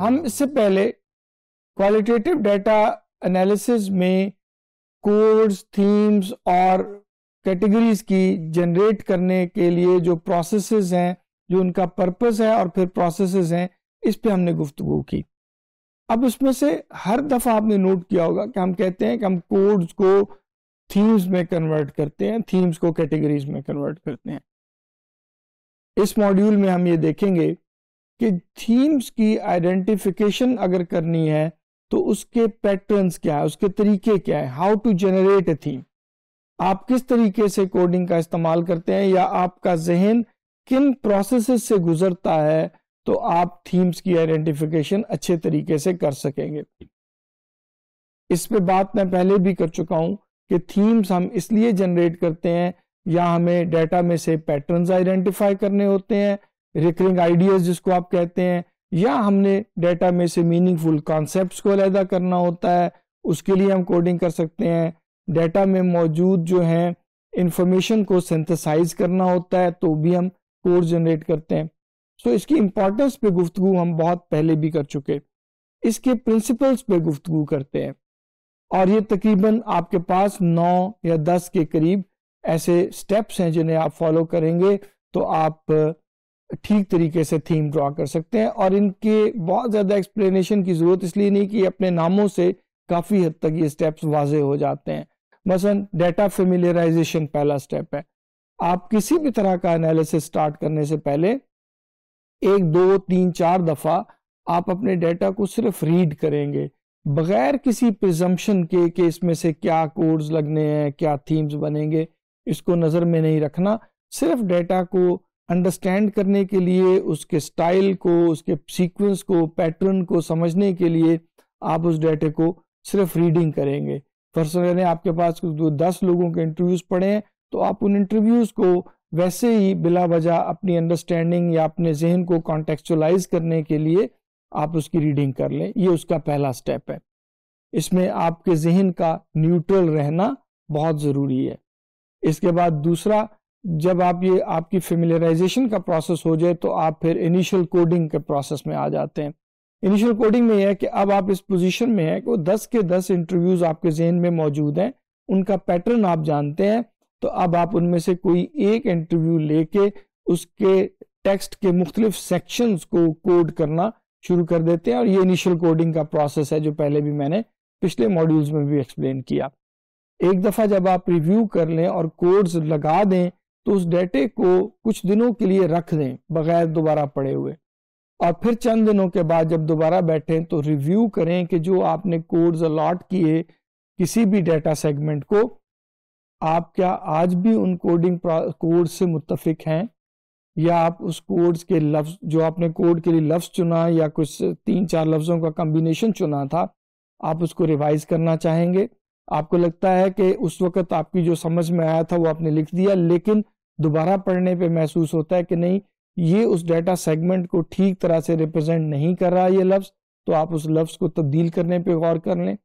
हम इससे पहले क्वालिटेटिव डेटा एनालिसिस में कोड्स थीम्स और कैटेगरीज की जनरेट करने के लिए जो प्रोसेसेस हैं जो उनका पर्पस है और फिर प्रोसेसेस हैं इस पे हमने गुफ्तु की अब उसमें से हर दफ़ा आपने नोट किया होगा कि हम कहते हैं कि हम कोड्स को थीम्स में कन्वर्ट करते हैं थीम्स को कैटेगरीज में कन्वर्ट करते हैं इस मॉड्यूल में हम ये देखेंगे कि थीम्स की आइडेंटिफिकेशन अगर करनी है तो उसके पैटर्न्स क्या है उसके तरीके क्या है how to generate a theme आप किस तरीके से कोडिंग का इस्तेमाल करते हैं या आपका जहन किन प्रोसेस से गुजरता है तो आप थीम्स की आइडेंटिफिकेशन अच्छे तरीके से कर सकेंगे इस पे बात मैं पहले भी कर चुका हूं कि थीम्स हम इसलिए जनरेट करते हैं या हमें डेटा में से पैटर्न्स आइडेंटिफाई करने होते हैं रिकरिंग आइडियाज जिसको आप कहते हैं या हमने डेटा में से मीनिंगफुल कॉन्सेप्ट को अलहदा करना होता है उसके लिए हम कोडिंग कर सकते हैं डेटा में मौजूद जो है इंफॉर्मेशन को सिंथेसाइज करना होता है तो भी हम कोड जनरेट करते हैं सो so, इसकी इंपॉर्टेंस पे गुफ्तु हम बहुत पहले भी कर चुके इसके प्रिंसिपल्स पे गुफ्तु करते हैं और ये तकरीबन आपके पास नौ या दस के करीब ऐसे स्टेप्स हैं जिन्हें आप फॉलो करेंगे तो आप ठीक तरीके से थीम ड्रॉ कर सकते हैं और इनके बहुत ज़्यादा एक्सप्लेनेशन की ज़रूरत इसलिए नहीं कि अपने नामों से काफ़ी हद तक ये स्टेप्स वाजे हो जाते हैं मसलन डेटा फेमिलियराइजेशन पहला स्टेप है आप किसी भी तरह का एनालिसिस स्टार्ट करने से पहले एक दो तीन चार दफ़ा आप अपने डेटा को सिर्फ रीड करेंगे बगैर किसी प्रिजम्पन के कि इसमें से क्या कोड्स लगने हैं क्या थीम्स बनेंगे इसको नज़र में नहीं रखना सिर्फ डेटा को अंडरस्टैंड करने के लिए उसके स्टाइल को उसके सीक्वेंस को पैटर्न को समझने के लिए आप उस डाटे को सिर्फ रीडिंग करेंगे फर्स्ट मैंने आपके पास कुछ दस लोगों के इंटरव्यूज पढ़े हैं तो आप उन इंटरव्यूज को वैसे ही बिला वजह अपनी अंडरस्टैंडिंग या अपने जहन को कॉन्टेक्चुलाइज करने के लिए आप उसकी रीडिंग कर लें ये उसका पहला स्टेप है इसमें आपके जहन का न्यूट्रल रहना बहुत ज़रूरी है इसके बाद दूसरा जब आप ये आपकी फेमिलियराइजेशन का प्रोसेस हो जाए तो आप फिर इनिशियल कोडिंग के प्रोसेस में आ जाते हैं इनिशियल कोडिंग में यह है कि अब आप इस पोजीशन में है कि दस के दस इंटरव्यूज आपके जहन में मौजूद हैं उनका पैटर्न आप जानते हैं तो अब आप उनमें से कोई एक इंटरव्यू लेके उसके टेक्स्ट के मुख्तलिफ सेक्शन को कोड करना शुरू कर देते हैं और ये इनिशियल कोडिंग का प्रोसेस है जो पहले भी मैंने पिछले मॉड्यूल्स में भी एक्सप्लेन किया एक दफ़ा जब आप रिव्यू कर लें और कोड्स लगा दें तो उस डेटे को कुछ दिनों के लिए रख दें बगैर दोबारा पड़े हुए और फिर चंद दिनों के बाद जब दोबारा बैठें तो रिव्यू करें कि जो आपने कोड्स अलॉट किए किसी भी डेटा सेगमेंट को आप क्या आज भी उन कोडिंग कोड से मुतफिक हैं या आप उस कोड्स के लफ्ज जो आपने कोड के लिए लफ्ज चुना या कुछ तीन चार लफ्जों का कम्बिनेशन चुना था आप उसको रिवाइज करना चाहेंगे आपको लगता है कि उस वक्त आपकी जो समझ में आया था वो आपने लिख दिया लेकिन दोबारा पढ़ने पे महसूस होता है कि नहीं ये उस डाटा सेगमेंट को ठीक तरह से रिप्रेजेंट नहीं कर रहा ये लफ्ज़ तो आप उस लफ्ज़ को तब्दील करने पे गौर कर लें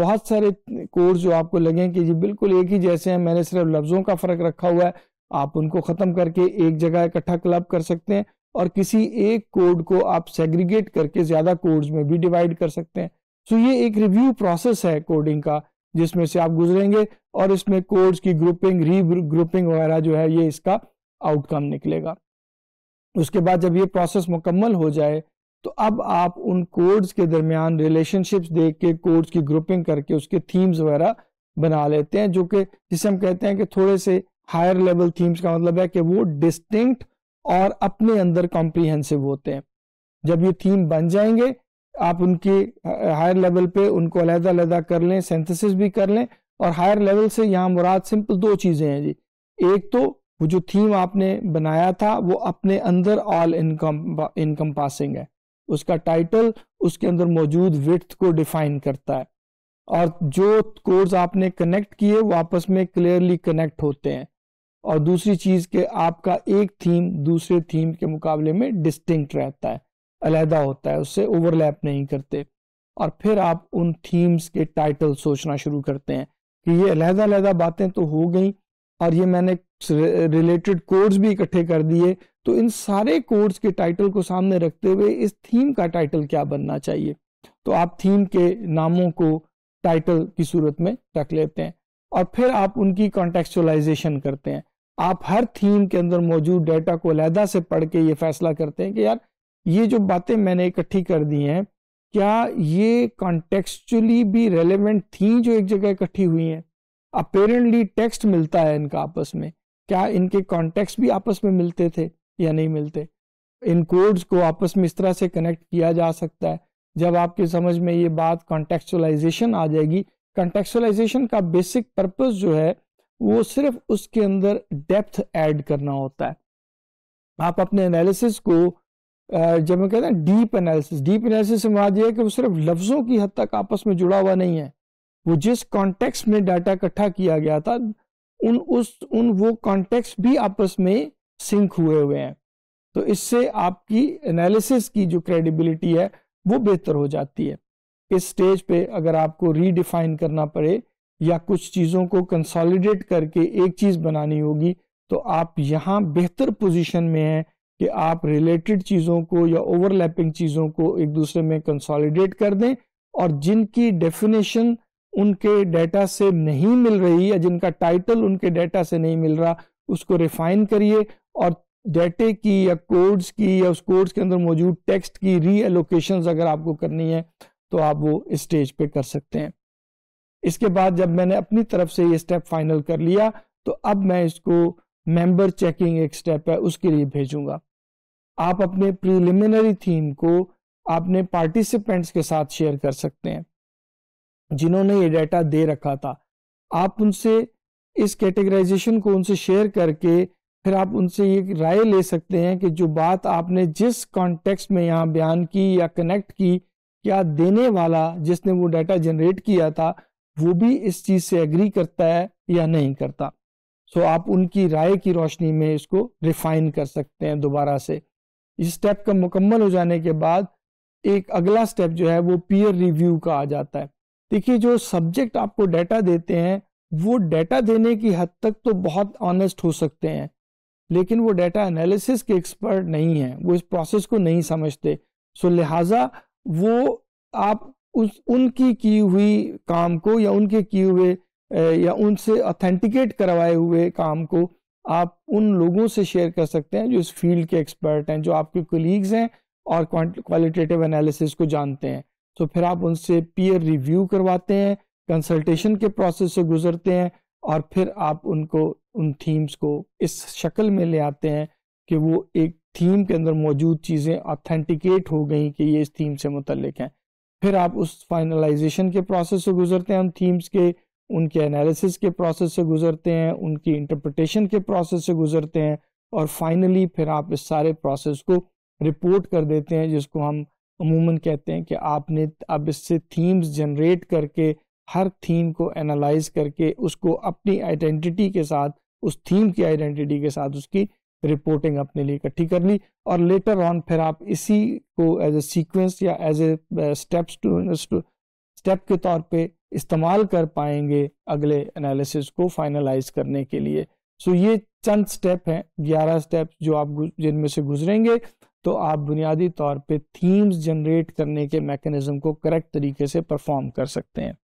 बहुत सारे कोर्स जो आपको लगे कि ये बिल्कुल एक ही जैसे हैं मैंने सिर्फ लफ्ज़ों का फ़र्क रखा हुआ है आप उनको ख़त्म करके एक जगह इकट्ठा क्लब कर सकते हैं और किसी एक कोड को आप सेग्रीगेट करके ज़्यादा कोड्स में भी डिवाइड कर सकते हैं सो तो ये एक रिव्यू प्रोसेस है कोडिंग का जिसमें से आप गुजरेंगे और इसमें कोड्स की ग्रुपिंग री ग्रुपिंग वगैरह जो है ये इसका आउटकम निकलेगा उसके बाद जब ये प्रोसेस मुकम्मल हो जाए तो अब आप उन कोड्स के दरमियान रिलेशनशिप्स देख के कोड्स की ग्रुपिंग करके उसके थीम्स वगैरह बना लेते हैं जो कि जिसे हम कहते हैं कि थोड़े से हायर लेवल थीम्स का मतलब है कि वो डिस्टिंक्ट और अपने अंदर कॉम्प्रीहेंसिव होते हैं जब ये थीम बन जाएंगे आप उनकी हायर लेवल पे उनको अलहदा अलहदा कर लें सेंथेसिस भी कर लें और हायर लेवल से यहाँ मुराद सिंपल दो चीज़ें हैं जी एक तो वो जो थीम आपने बनाया था वो अपने अंदर ऑल इनकम इनकम पासिंग है उसका टाइटल उसके अंदर मौजूद विथ को डिफाइन करता है और जो कोर्स आपने कनेक्ट किए वो आपस में क्लियरली कनेक्ट होते हैं और दूसरी चीज़ के आपका एक थीम दूसरे थीम के मुकाबले में डिस्टिंक्ट रहता है अलहदा होता है उससे ओवरलैप नहीं करते और फिर आप उन थीम्स के टाइटल सोचना शुरू करते हैं कि ये अलहदा अलहदा बातें तो हो गई और ये मैंने रिलेटेड कोर्स भी इकट्ठे कर दिए तो इन सारे कोर्स के टाइटल को सामने रखते हुए इस थीम का टाइटल क्या बनना चाहिए तो आप थीम के नामों को टाइटल की सूरत में रख लेते हैं और फिर आप उनकी कॉन्टेक्चुअलाइजेशन करते हैं आप हर थीम के अंदर मौजूद डेटा को अलहदा से पढ़ के ये फैसला करते हैं कि यार ये जो बातें मैंने इकट्ठी कर दी हैं क्या ये कॉन्टेक्चुअली भी रेलेवेंट थी जो एक जगह इकट्ठी हुई हैं अपेरेंटली टेक्स्ट मिलता है इनका आपस में क्या इनके कॉन्टेक्स्ट भी आपस में मिलते थे या नहीं मिलते इन कोड्स को आपस में इस तरह से कनेक्ट किया जा सकता है जब आपके समझ में ये बात कॉन्टेक्चुअलाइजेशन आ जाएगी कॉन्टेक्चुअलाइजेशन का बेसिक पर्पस जो है वो सिर्फ उसके अंदर डेप्थ ऐड करना होता है आप अपने एनालिसिस को जब मैं कहते हैं डीप एनालिसिस डीप एनालिसिस से मुराद ये है कि वो सिर्फ लफ्जों की हद तक आपस में जुड़ा हुआ नहीं है वो जिस कॉन्टेक्स्ट में डाटा इकट्ठा किया गया था उन उस उन वो कॉन्टेक्स्ट भी आपस में सिंक हुए हुए हैं तो इससे आपकी एनालिसिस की जो क्रेडिबिलिटी है वो बेहतर हो जाती है इस स्टेज पे अगर आपको रीडिफाइन करना पड़े या कुछ चीज़ों को कंसोलिडेट करके एक चीज़ बनानी होगी तो आप यहाँ बेहतर पोजीशन में हैं कि आप रिलेटेड चीज़ों को या ओवरलैपिंग चीज़ों को एक दूसरे में कंसोलिडेट कर दें और जिनकी डेफिनेशन उनके डाटा से नहीं मिल रही या जिनका टाइटल उनके डाटा से नहीं मिल रहा उसको रिफाइन करिए और डेटे की या कोड्स की या उस कोड्स के अंदर मौजूद टेक्स्ट की रीएलोकेशन अगर आपको करनी है तो आप वो स्टेज पे कर सकते हैं इसके बाद जब मैंने अपनी तरफ से ये स्टेप फाइनल कर लिया तो अब मैं इसको मेंबर चेकिंग एक स्टेप है उसके लिए भेजूंगा आप अपने प्रीलिमिनरी थीम को आपने पार्टिसिपेंट्स के साथ शेयर कर सकते हैं जिन्होंने ये डाटा दे रखा था आप उनसे इस कैटेगराइजेशन को उनसे शेयर करके फिर आप उनसे ये राय ले सकते हैं कि जो बात आपने जिस कॉन्टेक्स्ट में यहाँ बयान की या कनेक्ट की या देने वाला जिसने वो डाटा जनरेट किया था वो भी इस चीज़ से एग्री करता है या नहीं करता सो so, आप उनकी राय की रोशनी में इसको रिफाइन कर सकते हैं दोबारा से इस स्टेप का मुकम्मल हो जाने के बाद एक अगला स्टेप जो है वो पीयर रिव्यू का आ जाता है देखिए जो सब्जेक्ट आपको डाटा देते हैं वो डाटा देने की हद तक तो बहुत ऑनेस्ट हो सकते हैं लेकिन वो डाटा एनालिसिस के एक्सपर्ट नहीं हैं वो इस प्रोसेस को नहीं समझते सो लिहाजा वो आप उस उनकी की हुई काम को या उनके किए हुए या उनसे ऑथेंटिकेट करवाए हुए काम को आप उन लोगों से शेयर कर सकते हैं जो इस फील्ड के एक्सपर्ट हैं जो आपके कोलीग्स हैं और क्वालिटेटिव एनालिसिस को जानते हैं तो फिर आप उनसे पीयर रिव्यू करवाते हैं कंसल्टेशन के प्रोसेस से गुजरते हैं और फिर आप उनको उन थीम्स को इस शक्ल में ले आते हैं कि वो एक थीम के अंदर मौजूद चीज़ें ऑथेंटिकेट हो गई कि ये इस थीम से मुतलिक हैं फिर आप उस फाइनलाइजेशन के प्रोसेस से गुजरते हैं उन थीम्स के उनके एनालिसिस के प्रोसेस से गुजरते हैं उनकी इंटरप्रटेशन के प्रोसेस से गुजरते हैं और फाइनली फिर आप इस सारे प्रोसेस को रिपोर्ट कर देते हैं जिसको हम अमूमन कहते हैं कि आपने अब इससे थीम्स जनरेट करके हर थीम को एनालाइज करके उसको अपनी आइडेंटिटी के साथ उस थीम की आइडेंटिटी के साथ उसकी रिपोर्टिंग अपने लिए इकट्ठी कर ली और लेटर ऑन फिर आप इसी को एज ए सीक्वेंस या as a steps to step के तौर पे इस्तेमाल कर पाएंगे अगले एनालिसिस को फाइनलाइज करने के लिए सो ये चंद स्टेप हैं ग्यारह स्टेप जो आप जिनमें से गुजरेंगे तो आप बुनियादी तौर पे थीम्स जनरेट करने के मैकेनिज्म को करेक्ट तरीके से परफॉर्म कर सकते हैं